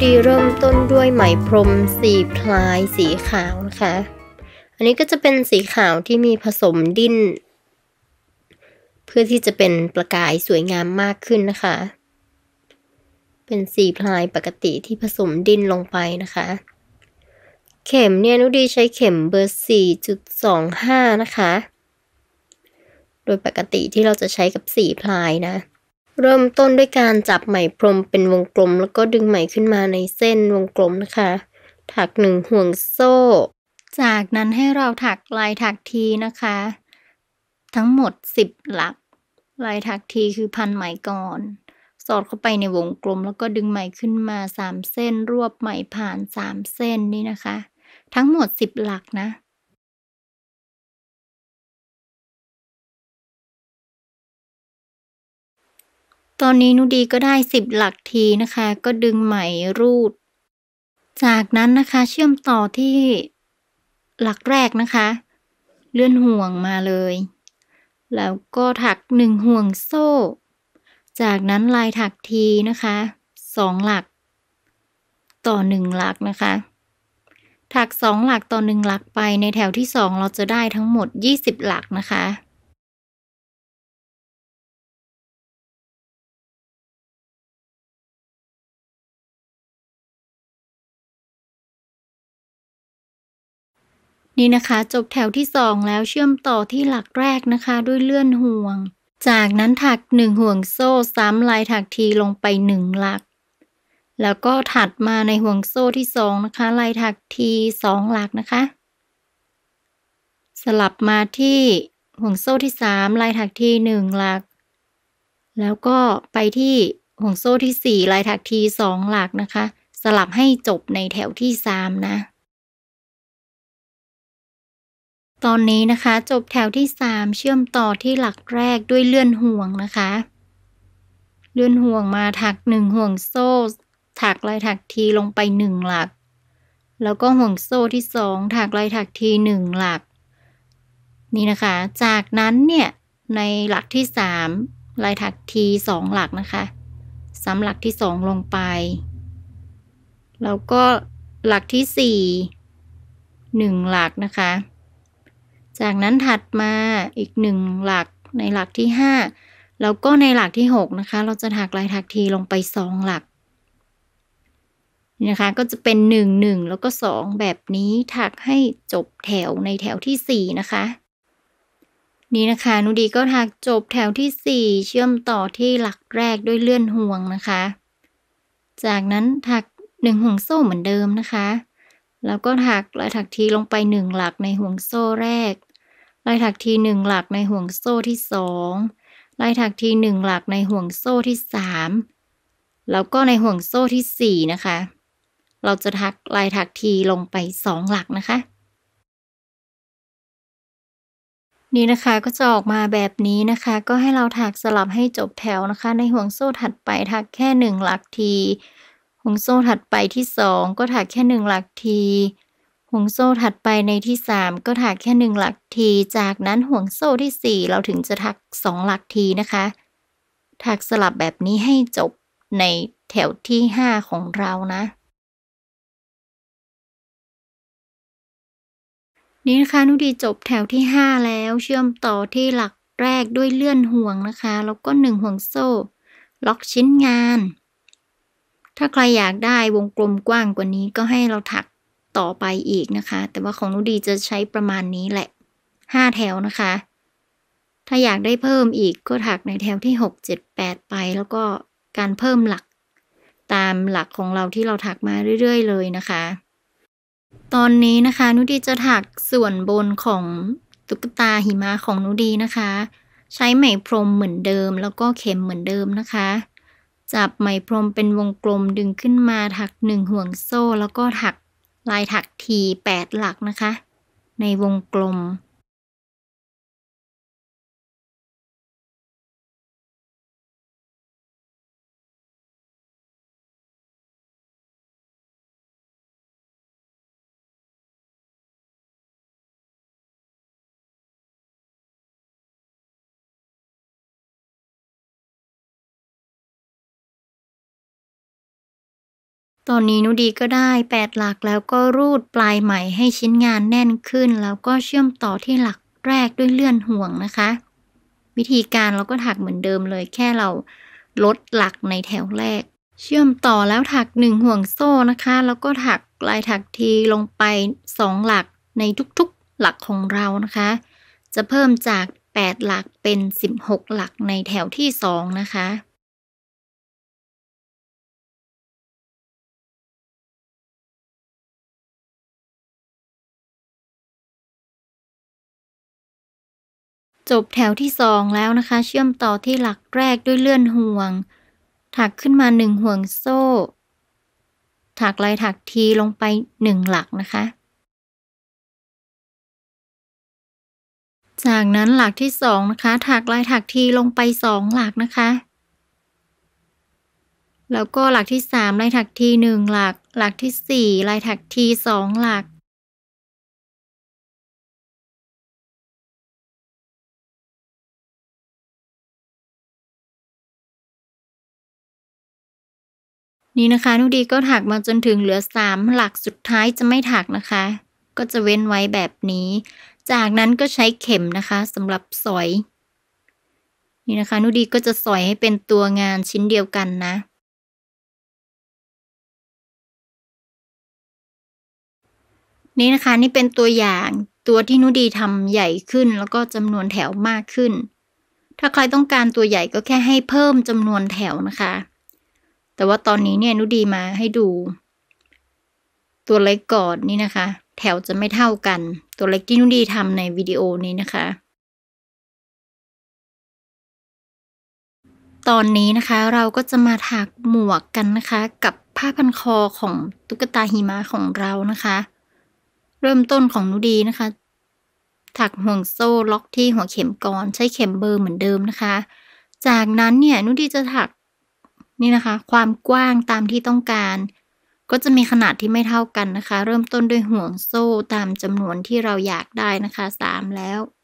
ดีเริ่มต้นด้วยไหมพรมสีพลายสีขาวนะคะ อันนี้ก็จะเป็นสีขาวที่มีผสมดิ้นเพื่อที่จะเป็นประกายสวยงามมากขึ้นนะคะ เป็นสีพลายปกติที่ผสมดินลงไปนะคะ เข็มเนี่ยนุดีใช้เข็มเบอร์สสี่จุดองห้านะคะ โดยปกติที่เราจะใช้กับสีพลายนะเริ่มต้นด้วยการจับไหมพรมเป็นวงกลมแล้วก็ดึงไหมขึ้นมาในเส้นวงกลมนะคะ ถักหนึ่งห่วงโซ่ จากนั้นให้เราถักลายถักทีนะคะ ทั้งหมด 10 หลัก ลายถักทีคือพันไหมก่อน สอดเข้าไปในวงกลมแล้วก็ดึงไหมขึ้นมา 3 เส้นรวบไหมผ่าน 3 เส้นนี่นะคะ ทั้งหมด10หลักนะตอนนี้นุดีก็ได้สิบหลักทีนะคะ ก็ดึงไหมรูด จากนั้นนะคะ เชื่อมต่อที่หลักแรกนะคะ เลื่อนห่วงมาเลย แล้วก็ถักหนึ่งห่วงโซ่ จากนั้นลายถักทีนะคะสองหลัก ต่อหนึ่งหลักนะคะ ถักสองหลักต่อหนึ่งหลักไปในแถวที่สองเราจะได้ทั้งหมดยี่สิบหลักนะคะนี่นะคะ จบแถวที่ 2 แล้วเชื่อมต่อที่หลักแรกนะคะ ด้วยเลื่อนห่วง จากนั้นถัก1ห่วงโซ่3ลายถักทีลงไป1หลัก แล้วก็ถัดมาในห่วงโซ่ที่2นะคะ ลายถักที2หลักนะคะ สลับมาที่ห่วงโซ่ที่3ลายถักที1หลัก แล้วก็ไปที่ห่วงโซ่ที่4ลายถักที2หลักนะคะ สลับให้จบในแถวที่3นะตอนนี้นะคะจบแถวที่ 3 เชื่อมต่อที่หลักแรกด้วยเลื่อนห่วงนะคะ เลื่อนห่วงมาถัก 1 ห่วงโซ่ ถักลายถักทีลงไป 1 หลัก แล้วก็ห่วงโซ่ที่2ถักลายถักที1หลัก นี่นะคะ จากนั้นเนี่ยในหลักที่3ลายถักที2หลักนะคะสำหลักที่ 2 ลงไป แล้วก็หลักที่ 4 1หลักนะคะจากนั้นถัดมาอีกหนึ่งหลักในหลักที่5แล้วก็ในหลักที่6นะคะ เราจะถักลายถักทีลงไป2หลักนะคะก็จะเป็น1 1แล้วก็2แบบนี้ถักให้จบแถวในแถวที่4นะคะนี่นะคะนุดีก็ถักจบแถวที่4เชื่อมต่อที่หลักแรกด้วยเลื่อนห่วงนะคะ จากนั้นถัก1ห่วงโซ่เหมือนเดิมนะคะ แล้วก็ถักลายถักทีลงไป1หลักในห่วงโซ่แรกลายถักทีหนึ่งหลักในห่วงโซ่ที่สอง ลายถักทีหนึ่งหลักในห่วงโซ่ที่สาม แล้วก็ในห่วงโซ่ที่สี่นะคะ เราจะทักลายถักทีลงไปสองหลักนะคะ นี่นะคะก็จะออกมาแบบนี้นะคะ ก็ให้เราถักสลับให้จบแถวนะคะ ในห่วงโซ่ถัดไปถักแค่หนึ่งหลักที ห่วงโซ่ถัดไปที่สองก็ถักแค่หนึ่งหลักทีห่วงโซ่ถัดไปในที่3ก็ถักแค่1หลักที จากนั้นห่วงโซ่ที่4เราถึงจะถัก2หลักทีนะคะ ถักสลับแบบนี้ให้จบในแถวที่5ของเรานะ นี่นะคะนุดีจบแถวที่5แล้ว เชื่อมต่อที่หลักแรกด้วยเลื่อนห่วงนะคะ แล้วก็ 1 ห่วงโซ่ ล็อกชิ้นงาน ถ้าใครอยากได้วงกลมกว้างกว่านี้ก็ให้เราถักต่อไปอีกนะคะ แต่ว่าของนุดีจะใช้ประมาณนี้แหละ 5แถวนะคะ ถ้าอยากได้เพิ่มอีกก็ถักในแถว ที่ 6 7 8ไป แล้วก็การเพิ่มหลักตามหลักของเราที่เราถักมาเรื่อยๆ เลยนะคะ ตอนนี้นะคะนุดีจะถักส่วนบนของตุ๊กตาหิมะของนุดีนะคะ ใช้ไหมพรมเหมือนเดิม แล้วก็เข็มเหมือนเดิมนะคะ จับไหมพรมเป็นวงกลมดึงขึ้นมาถักหนึ่งห่วงโซ่ แล้วก็ถักลายถักที8หลักนะคะ ในวงกลมตอนนี้นุดีก็ได้8หลักแล้วก็รูดปลายไหมให้ชิ้นงานแน่นขึ้น แล้วก็เชื่อมต่อที่หลักแรกด้วยเลื่อนห่วงนะคะ วิธีการเราก็ถักเหมือนเดิมเลยแค่เราลดหลักในแถวแรก เชื่อมต่อแล้วถัก 1 ห่วงโซ่นะคะ แล้วก็ถักลายถักทีลงไป 2 หลักในทุก ๆ หลักของเรานะคะ จะเพิ่มจาก 8 หลักเป็น 16 หลักในแถวที่2นะคะจบแถวที่สองแล้วนะคะ เชื่อมต่อที่หลักแรกด้วยเลื่อนห่วง ถักขึ้นมาหนึ่งห่วงโซ่ ถักลายถักทีลงไปหนึ่งหลักนะคะ จากนั้นหลักที่สองนะคะ ถักลายถักทีลงไปสองหลักนะคะ แล้วก็หลักที่สามลายถักทีหนึ่งหลัก หลักที่สี่ลายถักทีสองหลักนี่นะคะนุดีก็ถักมาจนถึงเหลือ3หลักสุดท้ายจะไม่ถักนะคะ ก็จะเว้นไว้แบบนี้ จากนั้นก็ใช้เข็มนะคะสำหรับสอยนี่นะคะ นุดีก็จะสอยให้เป็นตัวงานชิ้นเดียวกันนะ นี่นะคะนี่เป็นตัวอย่างตัวที่นุดีทำใหญ่ขึ้นแล้วก็จำนวนแถวมากขึ้น ถ้าใครต้องการตัวใหญ่ก็แค่ให้เพิ่มจำนวนแถวนะคะแต่ว่าตอนนี้เนี่ยนุดีมาให้ดู ตัวเล็กก่อนนี่นะคะ แถวจะไม่เท่ากันตัวเล็กที่นุดีทำในวิดีโอนี้นะคะ ตอนนี้นะคะเราก็จะมาถักหมวกกันนะคะ กับผ้าพันคอของตุ๊กตาหิมะของเรานะคะ เริ่มต้นของนุดีนะคะ ถักห่วงโซ่ล็อกที่หัวเข็มก่อนใช้เข็มเบอร์เหมือนเดิมนะคะ จากนั้นเนี่ยนุดีจะถักนี่นะคะ ความกว้างตามที่ต้องการ ก็จะมีขนาดที่ไม่เท่ากันนะคะ เริ่มต้นด้วยห่วงโซ่ตามจำนวนที่เราอยากได้นะคะ 3แล้ว4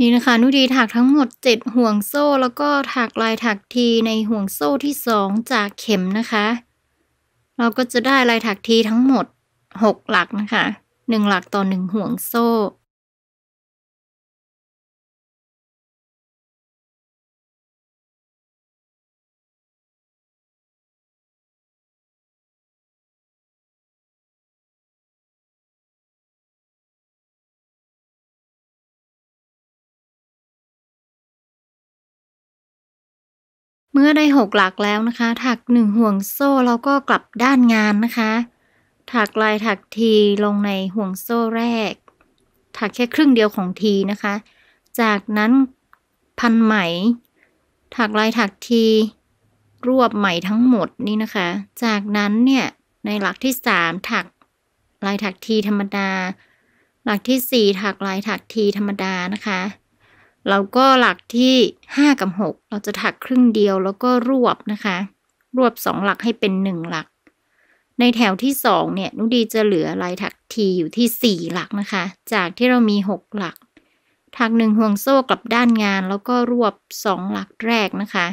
นี่นะคะนุดีถักทั้งหมด7ห่วงโซ่แล้วก็ถักลายถักทีในห่วงโซ่ที่2จากเข็มนะคะ เราก็จะได้ลายถักทีทั้งหมด6หลักนะคะ1หลักต่อ1ห่วงโซ่มื่อได้หกหลักแล้วนะคะ ถักหนึ่งห่วงโซ่แล้วก็กลับด้านงานนะคะ ถักลายถักทีลงในห่วงโซ่แรก ถักแค่ครึ่งเดียวของทีนะคะ จากนั้นพันไหม ถักลายถักทีรวบไหมทั้งหมดนี่นะคะ จากนั้นเนี่ยในหลักที่สามถักลายถักทีธรรมดา หลักที่สี่ถักลายถักทีธรรมดานะคะแล้วก็หลักที่ 5 กับ6เราจะถักครึ่งเดียวแล้วก็รวบนะคะ รวบ2หลักให้เป็น1หลัก ในแถวที่2เนี่ยนุดีจะเหลือลายถักทีอยู่ที่4หลักนะคะ จากที่เรามี6หลัก ถัก1ห่วงโซ่กลับด้านงาน แล้วก็รวบ2หลักแรกนะคะ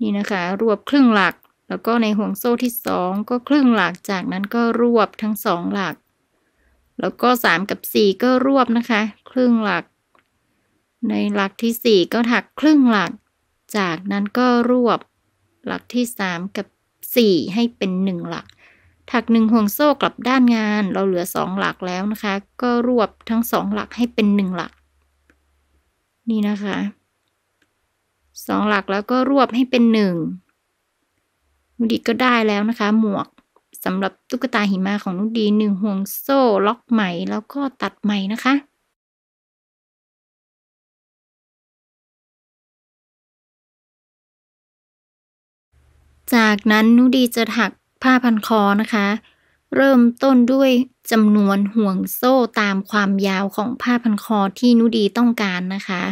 นี่นะคะรวบครึ่งหลัก แล้วก็ในห่วงโซ่ที่2ก็ครึ่งหลัก จากนั้นก็รวบทั้ง2หลัก แล้วก็3กับ4ก็รวบนะคะครึ่งหลักในหลักที่ 4 ก็ถักครึ่งหลัก จากนั้นก็รวบหลักที่ 3 กับ 4 ให้เป็น1หลัก ถัก 1 ห่วงโซ่กลับด้านงาน เราเหลือ 2 หลักแล้วนะคะ ก็รวบทั้ง 2 หลักให้เป็น1หลัก นี่นะคะ 2 หลักแล้วก็รวบให้เป็น1นุดีก็ได้แล้วนะคะ หมวกสำหรับตุ๊กตาหิมะของนุดี 1 ห่วงโซ่ล็อกไหมแล้วก็ตัดไหมนะคะจากนั้นนุดีจะถักผ้าพันคอนะคะ เริ่มต้นด้วยจำนวนห่วงโซ่ตามความยาวของผ้าพันคอที่นุดีต้องการนะคะ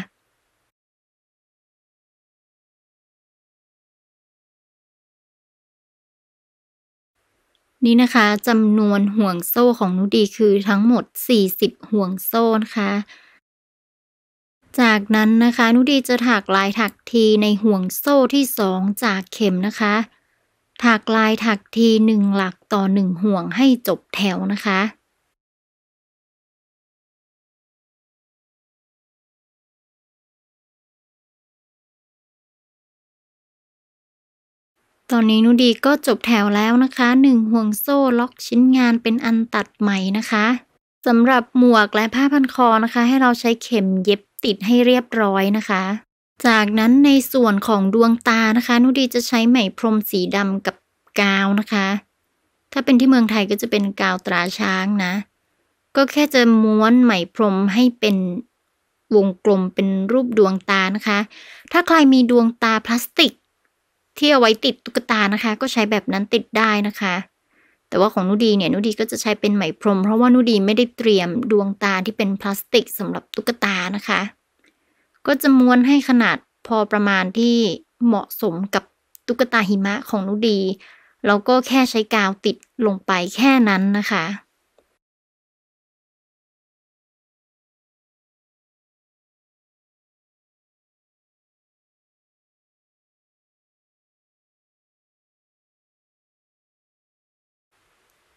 นี่นะคะจำนวนห่วงโซ่ของนุดีคือทั้งหมด 40 ห่วงโซ่นะคะจากนั้นนะคะนุดีจะถักลายถักทีในห่วงโซ่ที่สองจากเข็มนะคะ ถักลายถักทีหนึ่งหลักต่อหนึ่งห่วงให้จบแถวนะคะ ตอนนี้นุดีก็จบแถวแล้วนะคะหนึ่งห่วงโซ่ล็อกชิ้นงานเป็นอันตัดไหมนะคะสำหรับหมวกและผ้าพันคอนะคะ ให้เราใช้เข็มเย็บติดให้เรียบร้อยนะคะ จากนั้นในส่วนของดวงตานะคะนุดีจะใช้ไหมพรมสีดำกับกาวนะคะ ถ้าเป็นที่เมืองไทยก็จะเป็นกาวตราช้างนะ ก็แค่จะม้วนไหมพรมให้เป็นวงกลมเป็นรูปดวงตานะคะ ถ้าใครมีดวงตาพลาสติก ที่เอาไว้ติดตุ๊กตานะคะ ก็ใช้แบบนั้นติดได้นะคะแต่ว่าของนุดีเนี่ย นุดีก็จะใช้เป็นไหมพรม เพราะว่านุดีไม่ได้เตรียมดวงตาที่เป็นพลาสติกสำหรับตุ๊กตานะคะ ก็จะม้วนให้ขนาดพอประมาณที่เหมาะสมกับตุ๊กตาหิมะของนุดีแล้วก็แค่ใช้กาวติดลงไปแค่นั้นนะคะ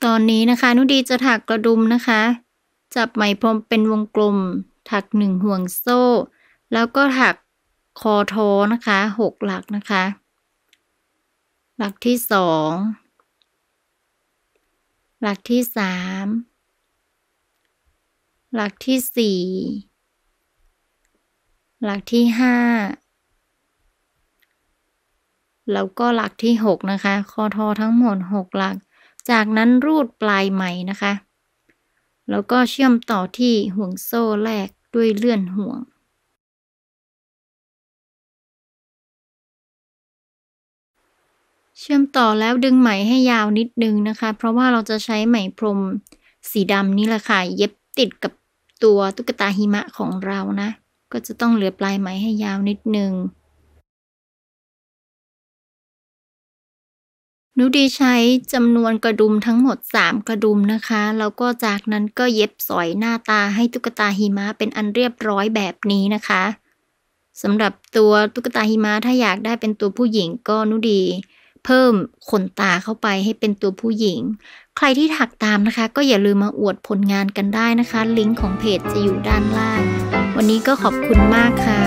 ตอนนี้นะคะนุดีจะถักกระดุมนะคะ จับไหมพรมเป็นวงกลมถักหนึ่งห่วงโซ่ แล้วก็ถักคอทอนะคะหกหลักนะคะ หลักที่สอง หลักที่สาม หลักที่สี่ หลักที่ห้า แล้วก็หลักที่หกนะคะ คอทอทั้งหมดหกหลักจากนั้นรูดปลายไหมนะคะ แล้วก็เชื่อมต่อที่ห่วงโซ่แรกด้วยเลื่อนห่วง เชื่อมต่อแล้วดึงไหมให้ยาวนิดนึงนะคะ เพราะว่าเราจะใช้ไหมพรมสีดำนี่แหละค่ะเย็บติดกับตัวตุ๊กตาหิมะของเรานะ ก็จะต้องเหลือปลายไหมให้ยาวนิดนึงนุดีใช้จำนวนกระดุมทั้งหมด 3 กระดุมนะคะ แล้วก็จากนั้นก็เย็บสอยหน้าตาให้ตุ๊กตาหิมะเป็นอันเรียบร้อยแบบนี้นะคะสำหรับตัวตุ๊กตาหิมะถ้าอยากได้เป็นตัวผู้หญิงก็นุดี เพิ่มขนตาเข้าไปให้เป็นตัวผู้หญิง ใครที่ถักตามนะคะ ก็อย่าลืมมาอวดผลงานกันได้นะคะ ลิงก์ของเพจจะอยู่ด้านล่าง วันนี้ก็ขอบคุณมากค่ะ